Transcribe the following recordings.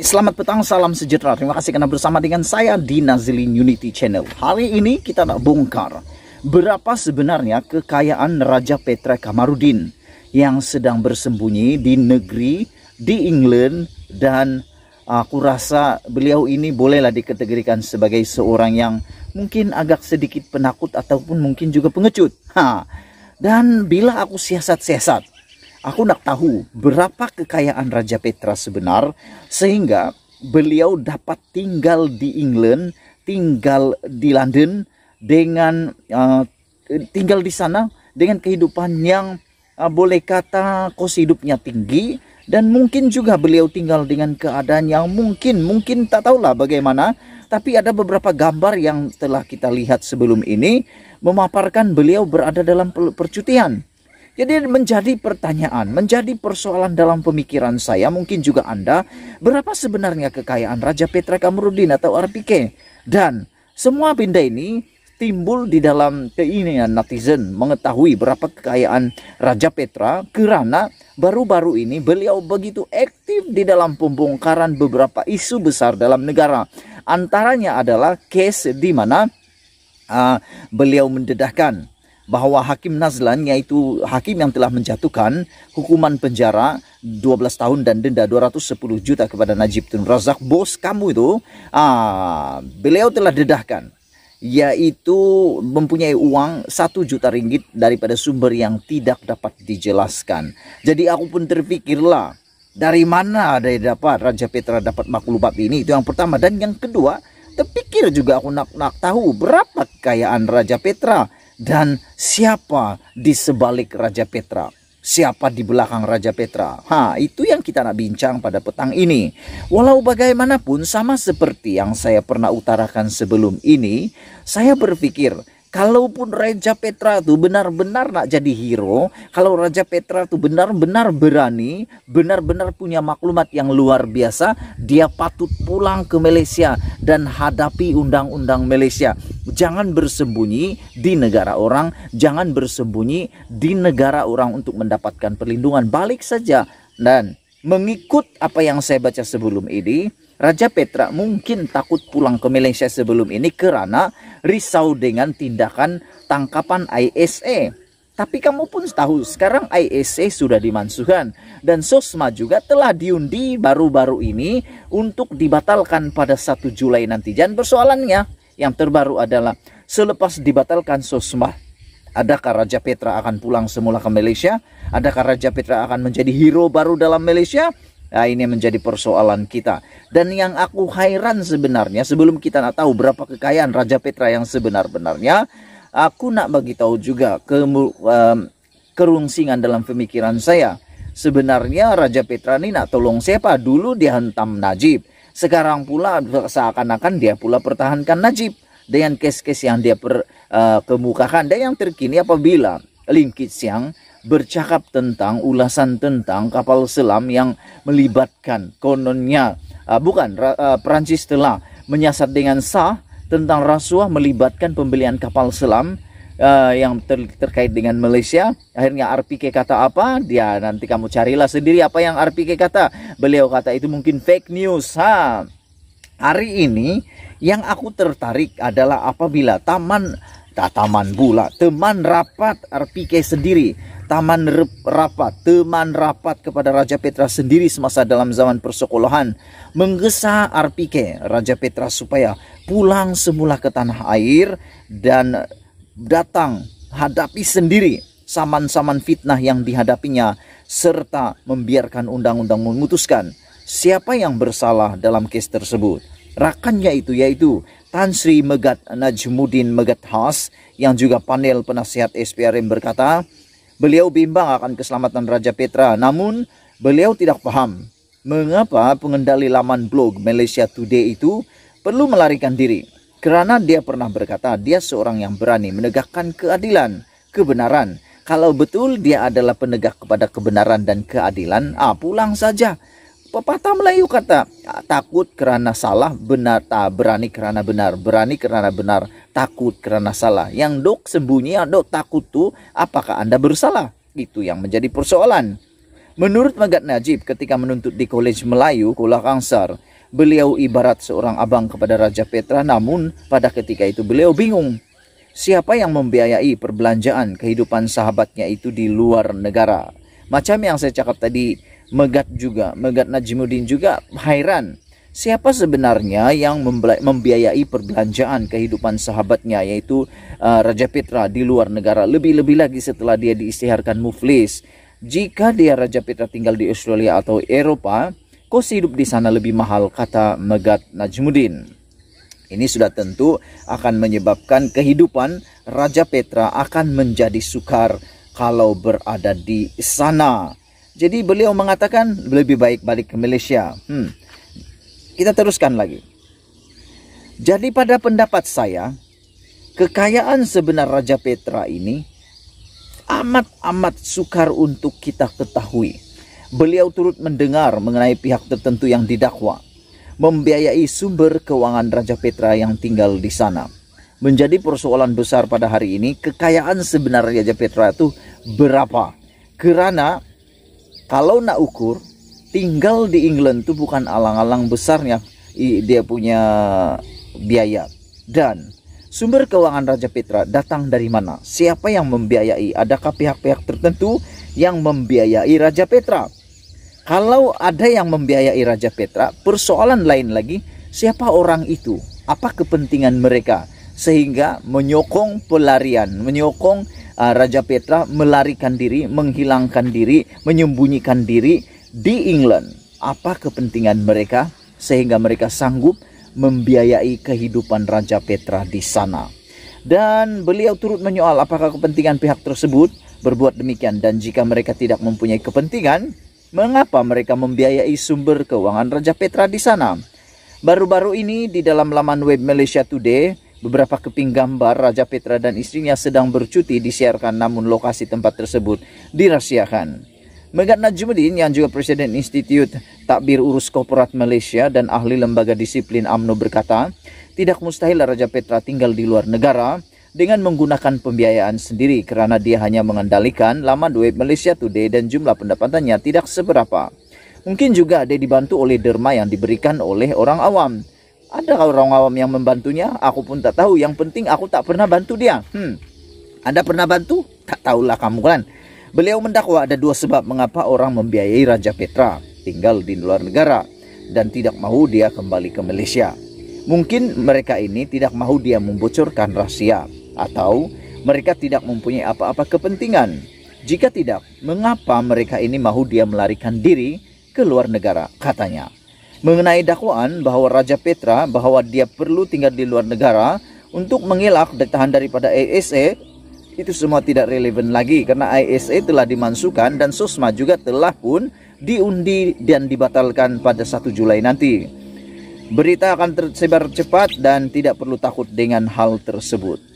Selamat petang, salam sejahtera. Terima kasih karena bersama dengan saya di Nazilin Unity Channel. Hari ini kita nak bongkar berapa sebenarnya kekayaan Raja Petra Kamarudin yang sedang bersembunyi di negeri di England dan ah, aku rasa beliau ini bolehlah dikategorikan sebagai seorang yang mungkin agak sedikit penakut ataupun mungkin juga pengecut. Ha. Dan bila aku siasat-siasat Aku nak tahu berapa kekayaan Raja Petra sebenar sehingga beliau dapat tinggal di England, tinggal di London dengan uh, tinggal di sana dengan kehidupan yang uh, boleh kata kos hidupnya tinggi dan mungkin juga beliau tinggal dengan keadaan yang mungkin mungkin tak tahulah bagaimana tapi ada beberapa gambar yang telah kita lihat sebelum ini memaparkan beliau berada dalam percutian jadi menjadi pertanyaan, menjadi persoalan dalam pemikiran saya, mungkin juga Anda, berapa sebenarnya kekayaan Raja Petra Kamrudin atau RPK? Dan semua benda ini timbul di dalam keinginan netizen mengetahui berapa kekayaan Raja Petra karena baru-baru ini beliau begitu aktif di dalam pembongkaran beberapa isu besar dalam negara. Antaranya adalah case di mana uh, beliau mendedahkan bahwa Hakim Nazlan yaitu hakim yang telah menjatuhkan hukuman penjara 12 tahun dan denda 210 juta kepada Najib Tun Razak bos kamu itu ah beliau telah dedahkan yaitu mempunyai uang 1 juta ringgit daripada sumber yang tidak dapat dijelaskan. Jadi aku pun terfikirlah dari mana ada dapat Raja Petra dapat maklumat ini itu yang pertama dan yang kedua terpikir juga aku nak nak tahu berapa kekayaan Raja Petra dan siapa di sebalik Raja Petra. Siapa di belakang Raja Petra? Ha, itu yang kita nak bincang pada petang ini. Walau bagaimanapun sama seperti yang saya pernah utarakan sebelum ini, saya berpikir kalaupun Raja Petra itu benar-benar nak jadi hero, kalau Raja Petra itu benar-benar berani, benar-benar punya maklumat yang luar biasa, dia patut pulang ke Malaysia dan hadapi undang-undang Malaysia. Jangan bersembunyi di negara orang, jangan bersembunyi di negara orang untuk mendapatkan perlindungan. Balik saja dan mengikut apa yang saya baca sebelum ini, Raja Petra mungkin takut pulang ke Malaysia sebelum ini karena risau dengan tindakan tangkapan ISA. Tapi kamu pun tahu sekarang ISA sudah dimansuhkan dan SOSMA juga telah diundi baru-baru ini untuk dibatalkan pada 1 Juli nanti. Jangan persoalannya yang terbaru adalah selepas dibatalkan sosma, adakah Raja Petra akan pulang semula ke Malaysia? Adakah Raja Petra akan menjadi hero baru dalam Malaysia? Nah, ini menjadi persoalan kita. Dan yang aku hairan sebenarnya sebelum kita nak tahu berapa kekayaan Raja Petra yang sebenar-benarnya, aku nak bagi tahu juga ke um, kerungsingan dalam pemikiran saya. Sebenarnya Raja Petra ini nak tolong siapa? Dulu dihantam Najib. Sekarang pula seakan-akan dia pula pertahankan Najib dengan kes-kes yang dia per, uh, kemukakan dan yang terkini apabila Lingkit siang bercakap tentang ulasan tentang kapal selam yang melibatkan kononnya uh, bukan uh, Perancis telah menyasar dengan sah tentang rasuah melibatkan pembelian kapal selam uh, yang ter terkait dengan Malaysia. Akhirnya RPK kata apa? Dia nanti kamu carilah sendiri apa yang RPK kata. Beliau kata itu mungkin fake news. Ha. Hari ini yang aku tertarik adalah apabila taman taman bulat teman rapat RPK sendiri, taman rapat, teman rapat kepada Raja Petra sendiri semasa dalam zaman persekolahan, menggesa RPK Raja Petra supaya pulang semula ke tanah air dan datang hadapi sendiri saman-saman fitnah yang dihadapinya serta membiarkan undang-undang memutuskan siapa yang bersalah dalam kes tersebut. Rakannya itu yaitu Tan Sri Megat Najmudin Megat Has yang juga panel penasihat SPRM berkata, beliau bimbang akan keselamatan Raja Petra, namun beliau tidak paham mengapa pengendali laman blog Malaysia Today itu perlu melarikan diri karena dia pernah berkata dia seorang yang berani menegakkan keadilan, kebenaran. Kalau betul dia adalah penegak kepada kebenaran dan keadilan, ah pulang saja. Pepatah Melayu kata, ah, takut kerana salah, benar tak ah, berani kerana benar, berani kerana benar, takut kerana salah. Yang dok sembunyi, ah, dok takut tuh apakah Anda bersalah? Itu yang menjadi persoalan. Menurut Magat Najib ketika menuntut di Kolej Melayu, Kuala Kangsar, Beliau ibarat seorang abang kepada Raja Petra namun pada ketika itu beliau bingung. Siapa yang membiayai perbelanjaan kehidupan sahabatnya itu di luar negara? Macam yang saya cakap tadi, Megat juga, Megat Najmuddin juga hairan. Siapa sebenarnya yang membiayai perbelanjaan kehidupan sahabatnya yaitu uh, Raja Petra di luar negara? Lebih-lebih lagi setelah dia diistiharkan muflis. Jika dia Raja Petra tinggal di Australia atau Eropa, kos hidup di sana lebih mahal, kata Megat Najmudin. Ini sudah tentu akan menyebabkan kehidupan Raja Petra akan menjadi sukar kalau berada di sana. Jadi beliau mengatakan lebih baik balik ke Malaysia. Hmm. Kita teruskan lagi. Jadi pada pendapat saya, kekayaan sebenar Raja Petra ini amat-amat sukar untuk kita ketahui Beliau turut mendengar mengenai pihak tertentu yang didakwa, membiayai sumber keuangan Raja Petra yang tinggal di sana. Menjadi persoalan besar pada hari ini, kekayaan sebenarnya Raja Petra itu berapa? Karena kalau nak ukur, tinggal di England itu bukan alang-alang besarnya dia punya biaya. Dan Sumber keuangan Raja Petra datang dari mana? Siapa yang membiayai? Adakah pihak-pihak tertentu yang membiayai Raja Petra? Kalau ada yang membiayai Raja Petra, persoalan lain lagi, siapa orang itu? Apa kepentingan mereka? Sehingga menyokong pelarian, menyokong uh, Raja Petra melarikan diri, menghilangkan diri, menyembunyikan diri di England. Apa kepentingan mereka? Sehingga mereka sanggup membiayai kehidupan Raja Petra di sana. Dan beliau turut menyoal apakah kepentingan pihak tersebut berbuat demikian dan jika mereka tidak mempunyai kepentingan, Mengapa mereka membiayai sumber keuangan Raja Petra di sana? Baru-baru ini di dalam laman web Malaysia Today, beberapa keping gambar Raja Petra dan istrinya sedang bercuti disiarkan namun lokasi tempat tersebut dirahsiakan. Megat Najmuddin yang juga Presiden Institut Takbir Urus Korporat Malaysia dan ahli lembaga disiplin AMNO berkata, tidak mustahil Raja Petra tinggal di luar negara dengan menggunakan pembiayaan sendiri karena dia hanya mengendalikan laman web Malaysia Today dan jumlah pendapatannya tidak seberapa. Mungkin juga dia dibantu oleh derma yang diberikan oleh orang awam. Ada orang awam yang membantunya, aku pun tak tahu. Yang penting aku tak pernah bantu dia. Hmm. Anda pernah bantu? Tak tahulah kamu kan. Beliau mendakwa ada dua sebab mengapa orang membiayai Raja Petra tinggal di luar negara dan tidak mau dia kembali ke Malaysia. Mungkin mereka ini tidak mau dia membocorkan rahasia atau mereka tidak mempunyai apa-apa kepentingan. Jika tidak, mengapa mereka ini mahu dia melarikan diri ke luar negara? Katanya, mengenai dakwaan bahwa Raja Petra bahwa dia perlu tinggal di luar negara untuk mengelak detahan daripada ISA itu semua tidak relevan lagi karena ISA telah dimansuhkan dan SOSMA juga telah pun diundi dan dibatalkan pada 1 Juli nanti. Berita akan tersebar cepat dan tidak perlu takut dengan hal tersebut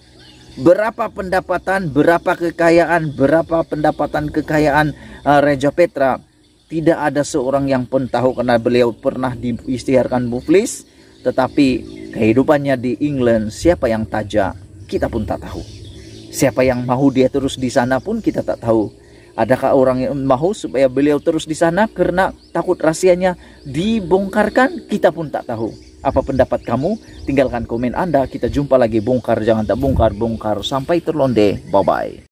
berapa pendapatan, berapa kekayaan, berapa pendapatan kekayaan uh, Reja Petra. Tidak ada seorang yang pun tahu karena beliau pernah diistiharkan muflis, tetapi kehidupannya di England siapa yang taja kita pun tak tahu. Siapa yang mau dia terus di sana pun kita tak tahu. Adakah orang yang mau supaya beliau terus di sana karena takut rahasianya dibongkarkan? Kita pun tak tahu. Apa pendapat kamu? Tinggalkan komen Anda. Kita jumpa lagi bongkar jangan tak bongkar bongkar sampai terlonde. Bye bye.